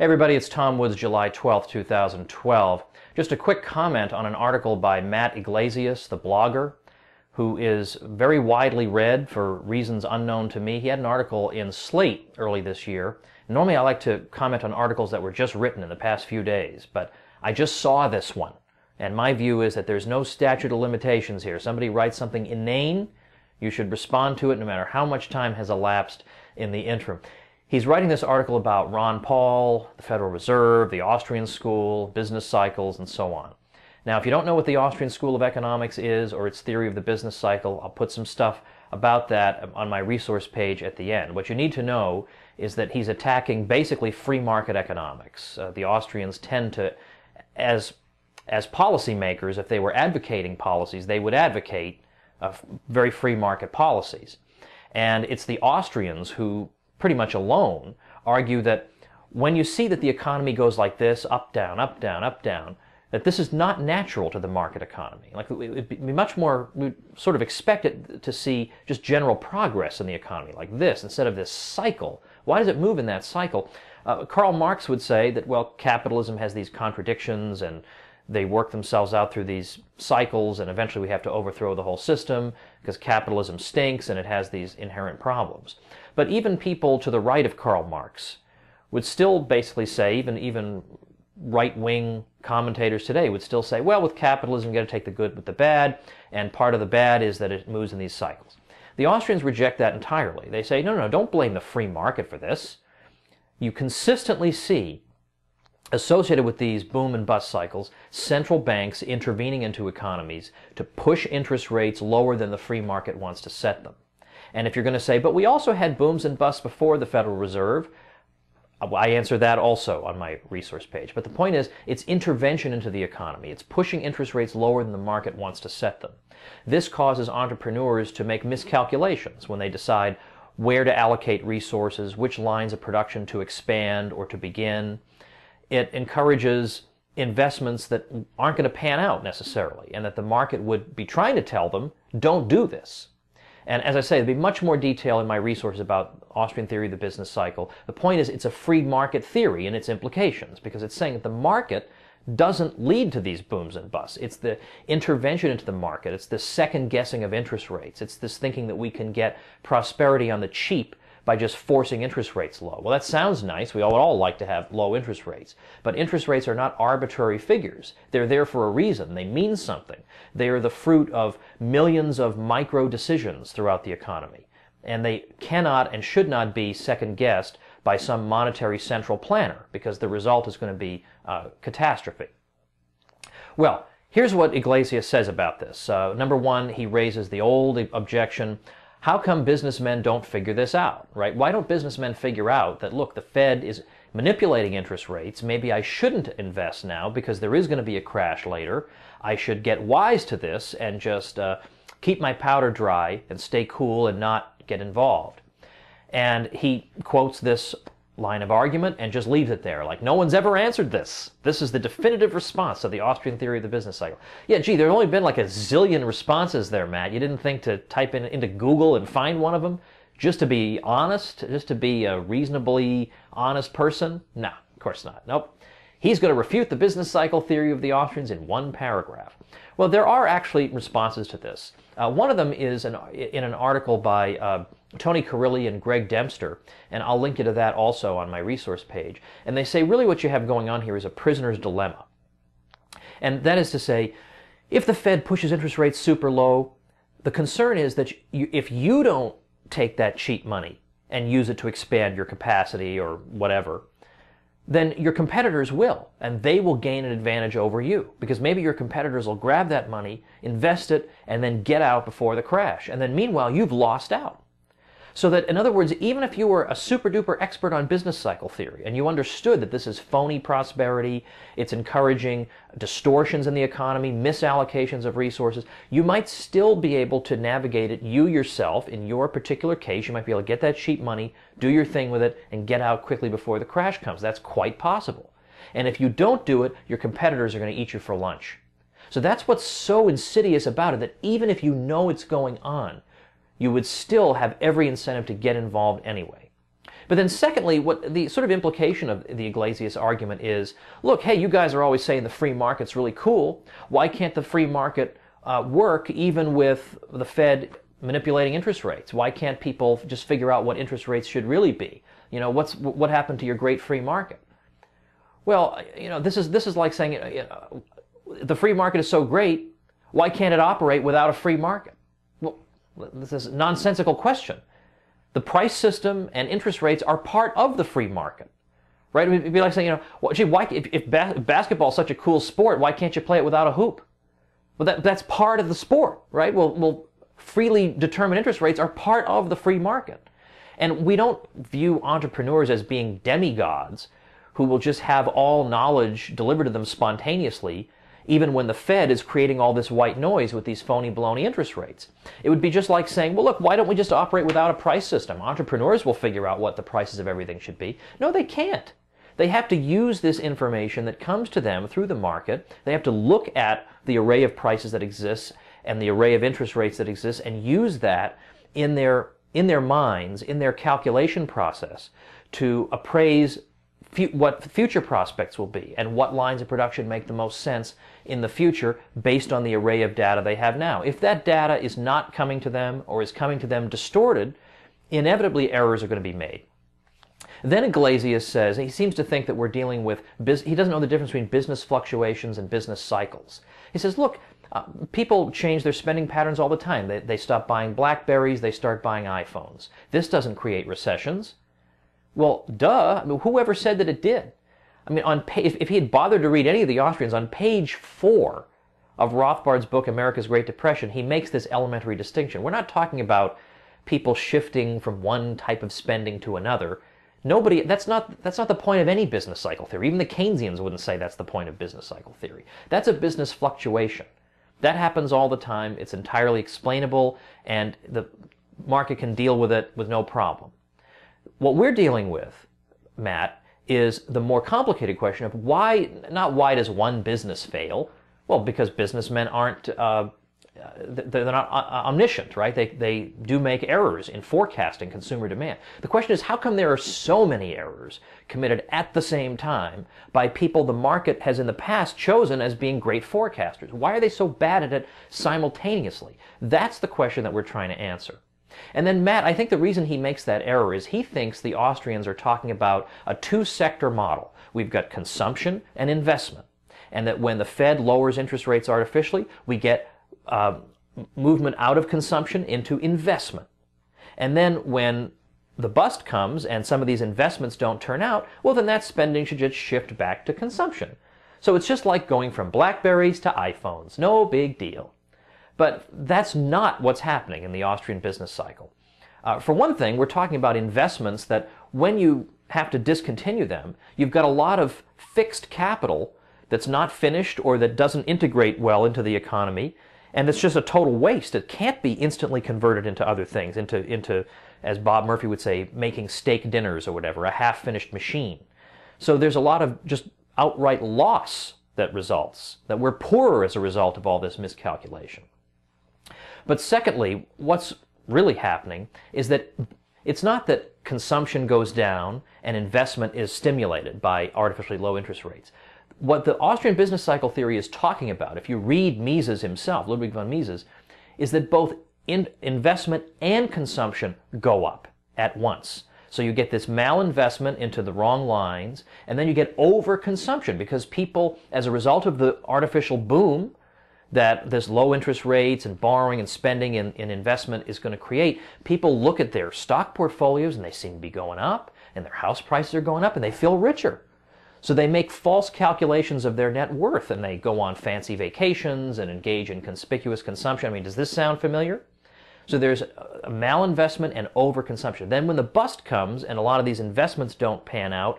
everybody, it's Tom Woods, July 12, 2012. Just a quick comment on an article by Matt Iglesias, the blogger, who is very widely read for reasons unknown to me. He had an article in Slate early this year. Normally I like to comment on articles that were just written in the past few days, but I just saw this one. And my view is that there's no statute of limitations here. Somebody writes something inane, you should respond to it no matter how much time has elapsed in the interim. He's writing this article about Ron Paul, the Federal Reserve, the Austrian School, business cycles, and so on. Now, if you don't know what the Austrian School of Economics is or its theory of the business cycle, I'll put some stuff about that on my resource page at the end. What you need to know is that he's attacking basically free market economics. Uh, the Austrians tend to, as as policymakers, if they were advocating policies, they would advocate uh, very free market policies. And it's the Austrians who pretty much alone, argue that when you see that the economy goes like this, up, down, up, down, up, down, that this is not natural to the market economy. Like it'd be much more, we sort of expect it to see just general progress in the economy, like this instead of this cycle. Why does it move in that cycle? Uh, Karl Marx would say that, well, capitalism has these contradictions and they work themselves out through these cycles, and eventually we have to overthrow the whole system because capitalism stinks and it has these inherent problems. But even people to the right of Karl Marx would still basically say, even even right-wing commentators today would still say, well, with capitalism, you got to take the good with the bad, and part of the bad is that it moves in these cycles. The Austrians reject that entirely. They say, no, no, don't blame the free market for this. You consistently see Associated with these boom and bust cycles, central banks intervening into economies to push interest rates lower than the free market wants to set them. And if you're going to say, but we also had booms and busts before the Federal Reserve, I answer that also on my resource page. But the point is, it's intervention into the economy. It's pushing interest rates lower than the market wants to set them. This causes entrepreneurs to make miscalculations when they decide where to allocate resources, which lines of production to expand or to begin it encourages investments that aren't going to pan out necessarily, and that the market would be trying to tell them, don't do this. And as I say, there'll be much more detail in my resources about Austrian theory of the business cycle. The point is, it's a free market theory and its implications, because it's saying that the market doesn't lead to these booms and busts. It's the intervention into the market. It's the second guessing of interest rates. It's this thinking that we can get prosperity on the cheap by just forcing interest rates low. Well, that sounds nice. We all would all like to have low interest rates. But interest rates are not arbitrary figures. They're there for a reason. They mean something. They are the fruit of millions of micro decisions throughout the economy. And they cannot and should not be second guessed by some monetary central planner because the result is going to be a uh, catastrophe. Well, here's what Iglesias says about this. Uh, number one, he raises the old objection how come businessmen don't figure this out, right? Why don't businessmen figure out that, look, the Fed is manipulating interest rates. Maybe I shouldn't invest now because there is going to be a crash later. I should get wise to this and just uh, keep my powder dry and stay cool and not get involved. And he quotes this line of argument and just leaves it there. Like, no one's ever answered this. This is the definitive response to the Austrian theory of the business cycle. Yeah, gee, there's only been like a zillion responses there, Matt. You didn't think to type in into Google and find one of them? Just to be honest, just to be a reasonably honest person? No, of course not. Nope. He's going to refute the business cycle theory of the Austrians in one paragraph. Well, there are actually responses to this. Uh, one of them is an, in an article by uh, Tony Carilli and Greg Dempster, and I'll link you to that also on my resource page. And they say really what you have going on here is a prisoner's dilemma. And that is to say, if the Fed pushes interest rates super low, the concern is that you, if you don't take that cheap money and use it to expand your capacity or whatever, then your competitors will, and they will gain an advantage over you because maybe your competitors will grab that money, invest it, and then get out before the crash. And then meanwhile, you've lost out. So that, in other words, even if you were a super duper expert on business cycle theory and you understood that this is phony prosperity, it's encouraging distortions in the economy, misallocations of resources, you might still be able to navigate it you yourself in your particular case. You might be able to get that cheap money, do your thing with it, and get out quickly before the crash comes. That's quite possible. And if you don't do it, your competitors are going to eat you for lunch. So that's what's so insidious about it that even if you know it's going on, you would still have every incentive to get involved anyway. But then, secondly, what the sort of implication of the Iglesias argument is look, hey, you guys are always saying the free market's really cool. Why can't the free market uh, work even with the Fed manipulating interest rates? Why can't people just figure out what interest rates should really be? You know, what's, what happened to your great free market? Well, you know, this is, this is like saying you uh, know, uh, the free market is so great, why can't it operate without a free market? This is a nonsensical question. The price system and interest rates are part of the free market, right? It'd be like saying, you know, well, gee, why, if, if ba- basketball is such a cool sport, why can't you play it without a hoop? Well, that, that's part of the sport, right? Well, well, freely determined interest rates are part of the free market. And we don't view entrepreneurs as being demigods who will just have all knowledge delivered to them spontaneously even when the Fed is creating all this white noise with these phony, baloney interest rates. It would be just like saying, well, look, why don't we just operate without a price system? Entrepreneurs will figure out what the prices of everything should be. No, they can't. They have to use this information that comes to them through the market. They have to look at the array of prices that exists and the array of interest rates that exists and use that in their in their minds, in their calculation process, to appraise what future prospects will be and what lines of production make the most sense in the future based on the array of data they have now. If that data is not coming to them or is coming to them distorted, inevitably errors are going to be made. Then Iglesias says, he seems to think that we're dealing with, he doesn't know the difference between business fluctuations and business cycles. He says, look, uh, people change their spending patterns all the time. They, they stop buying Blackberries, they start buying iPhones. This doesn't create recessions. Well, duh, I mean, whoever said that it did? I mean, on if, if he had bothered to read any of the Austrians, on page four of Rothbard's book, America's Great Depression, he makes this elementary distinction. We're not talking about people shifting from one type of spending to another. Nobody, that's not, that's not the point of any business cycle theory. Even the Keynesians wouldn't say that's the point of business cycle theory. That's a business fluctuation. That happens all the time. It's entirely explainable, and the market can deal with it with no problem. What we're dealing with, Matt, is the more complicated question of why, not why does one business fail? Well, because businessmen aren't, uh, they're not uh, uh, omniscient, right? They, they do make errors in forecasting consumer demand. The question is, how come there are so many errors committed at the same time by people the market has in the past chosen as being great forecasters? Why are they so bad at it simultaneously? That's the question that we're trying to answer. And then Matt, I think the reason he makes that error is he thinks the Austrians are talking about a two sector model. We've got consumption and investment. And that when the Fed lowers interest rates artificially, we get uh, movement out of consumption into investment. And then when the bust comes and some of these investments don't turn out, well, then that spending should just shift back to consumption. So it's just like going from Blackberries to iPhones. No big deal. But that's not what's happening in the Austrian business cycle. Uh, for one thing, we're talking about investments that when you have to discontinue them, you've got a lot of fixed capital that's not finished or that doesn't integrate well into the economy, and it's just a total waste. It can't be instantly converted into other things, into into as Bob Murphy would say, making steak dinners or whatever, a half-finished machine. So there's a lot of just outright loss that results, that we're poorer as a result of all this miscalculation. But secondly, what's really happening is that it's not that consumption goes down and investment is stimulated by artificially low interest rates. What the Austrian business cycle theory is talking about, if you read Mises himself, Ludwig von Mises, is that both in investment and consumption go up at once. So you get this malinvestment into the wrong lines, and then you get overconsumption because people, as a result of the artificial boom, that this low interest rates and borrowing and spending and, and investment is going to create. People look at their stock portfolios and they seem to be going up, and their house prices are going up, and they feel richer. So they make false calculations of their net worth and they go on fancy vacations and engage in conspicuous consumption. I mean, does this sound familiar? So there's malinvestment and overconsumption. Then when the bust comes and a lot of these investments don't pan out,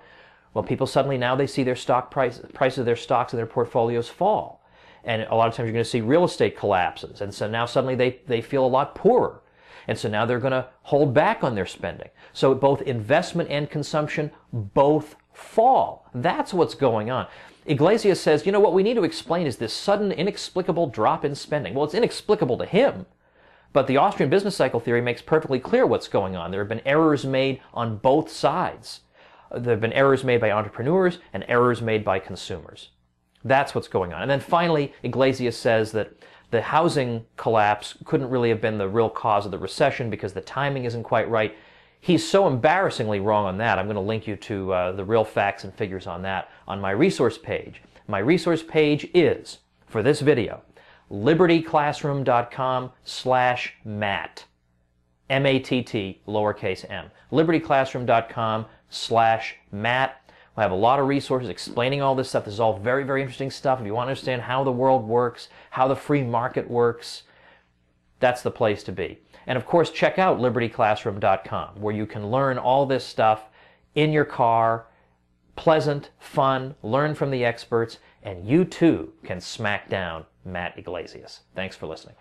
well, people suddenly now they see their stock price, prices of their stocks and their portfolios fall. And a lot of times you're going to see real estate collapses. And so now suddenly they, they feel a lot poorer. And so now they're going to hold back on their spending. So both investment and consumption both fall. That's what's going on. Iglesias says, you know, what we need to explain is this sudden inexplicable drop in spending. Well, it's inexplicable to him. But the Austrian business cycle theory makes perfectly clear what's going on. There have been errors made on both sides. There have been errors made by entrepreneurs and errors made by consumers. That's what's going on. And then finally, Iglesias says that the housing collapse couldn't really have been the real cause of the recession because the timing isn't quite right. He's so embarrassingly wrong on that. I'm going to link you to uh, the real facts and figures on that on my resource page. My resource page is, for this video, libertyclassroom.com slash matt. M-A-T-T, lowercase m. libertyclassroom.com slash matt I have a lot of resources explaining all this stuff. This is all very, very interesting stuff. If you want to understand how the world works, how the free market works, that's the place to be. And of course, check out libertyclassroom.com where you can learn all this stuff in your car, pleasant, fun, learn from the experts, and you too can smack down Matt Iglesias. Thanks for listening.